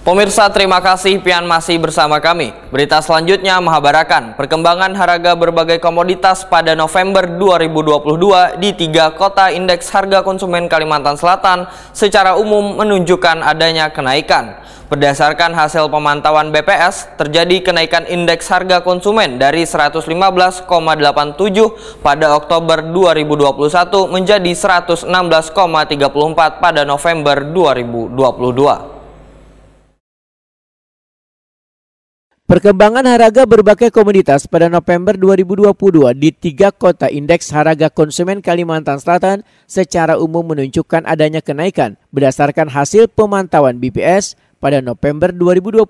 Pemirsa terima kasih Pian masih bersama kami. Berita selanjutnya menghabarkan perkembangan harga berbagai komoditas pada November 2022 di tiga kota indeks harga konsumen Kalimantan Selatan secara umum menunjukkan adanya kenaikan. Berdasarkan hasil pemantauan BPS, terjadi kenaikan indeks harga konsumen dari 115,87 pada Oktober 2021 menjadi 116,34 pada November 2022. Perkembangan harga berbagai komoditas pada November 2022 di tiga kota indeks harga konsumen Kalimantan Selatan secara umum menunjukkan adanya kenaikan berdasarkan hasil pemantauan BPS pada November 2022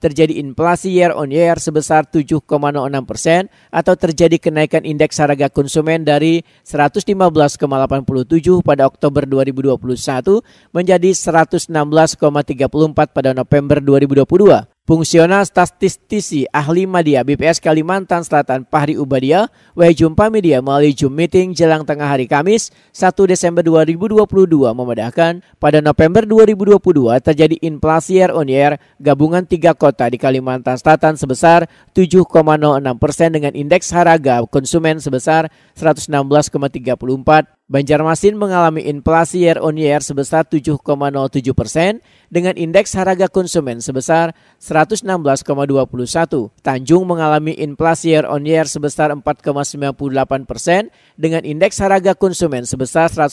terjadi inflasi year on year sebesar 7,06 persen atau terjadi kenaikan indeks harga konsumen dari 115,87 pada Oktober 2021 menjadi 116,34 pada November 2022. Fungsional statistisi ahli media BPS Kalimantan Selatan Pahri Ubadia wei jumpa media melalui Zoom meeting jelang tengah hari Kamis 1 Desember 2022 memedahkan pada November 2022 terjadi inflasi year on year gabungan tiga kota di Kalimantan Selatan sebesar 7,06 persen dengan indeks harga konsumen sebesar 116,34 Banjarmasin mengalami inflasi year on year sebesar 7,07 persen dengan indeks harga konsumen sebesar 116,21. Tanjung mengalami inflasi year on year sebesar 4,98 persen dengan indeks harga konsumen sebesar 118,68.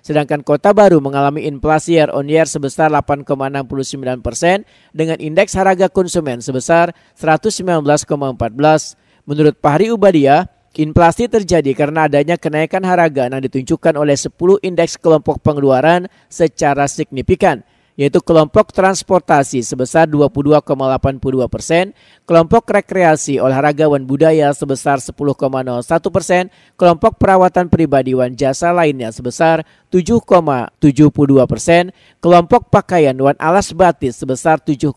Sedangkan Kota Baru mengalami inflasi year on year sebesar 8,69 persen dengan indeks harga konsumen sebesar 119,14. Menurut Pahri Ubadiah, Inflasi terjadi karena adanya kenaikan harga yang ditunjukkan oleh 10 indeks kelompok pengeluaran secara signifikan – yaitu kelompok transportasi sebesar 22,82 persen, kelompok rekreasi, olahragawan budaya sebesar 10,01 persen, kelompok perawatan pribadi wan jasa lainnya sebesar 7,72 persen, kelompok pakaian wan alas batis sebesar 7,45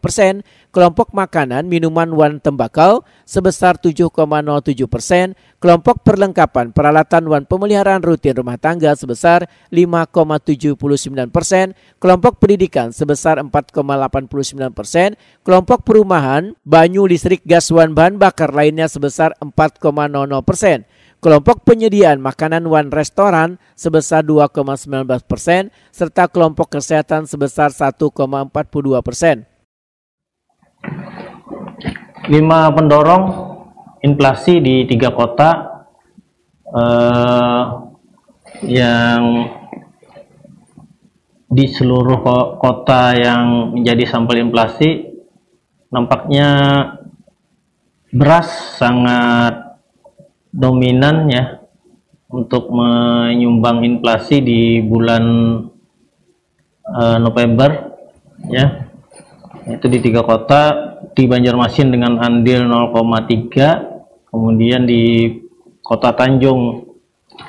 persen, kelompok makanan minuman wan tembakau sebesar 7,07 persen, kelompok perlengkapan peralatan dan pemeliharaan rutin rumah tangga sebesar 5,79 persen, kelompok pendidikan sebesar 4,89 persen, kelompok perumahan, banyu, listrik, gas, dan bahan bakar lainnya sebesar 4,00 persen. Kelompok penyediaan makanan one restoran sebesar 2,19 persen, serta kelompok kesehatan sebesar 1,42 persen. Lima Pendorong inflasi di tiga kota eh, yang di seluruh kota yang menjadi sampel inflasi nampaknya beras sangat dominan ya untuk menyumbang inflasi di bulan eh, November ya itu di tiga kota di Banjarmasin dengan andil 0,3 kemudian di kota Tanjung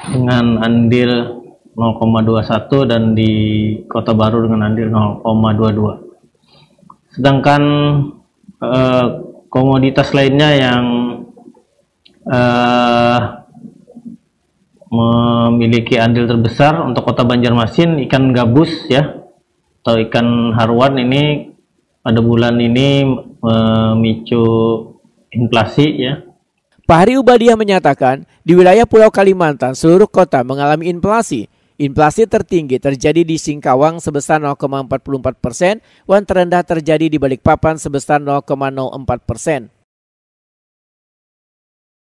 dengan andil 0,21 dan di kota baru dengan andil 0,22 sedangkan eh, komoditas lainnya yang eh, memiliki andil terbesar untuk kota Banjarmasin ikan gabus ya atau ikan haruan ini pada bulan ini memicu inflasi ya Fahri Ubadiah menyatakan, di wilayah Pulau Kalimantan seluruh kota mengalami inflasi. Inflasi tertinggi terjadi di Singkawang sebesar 0,44 persen, dan terendah terjadi di Balikpapan sebesar 0,04 persen.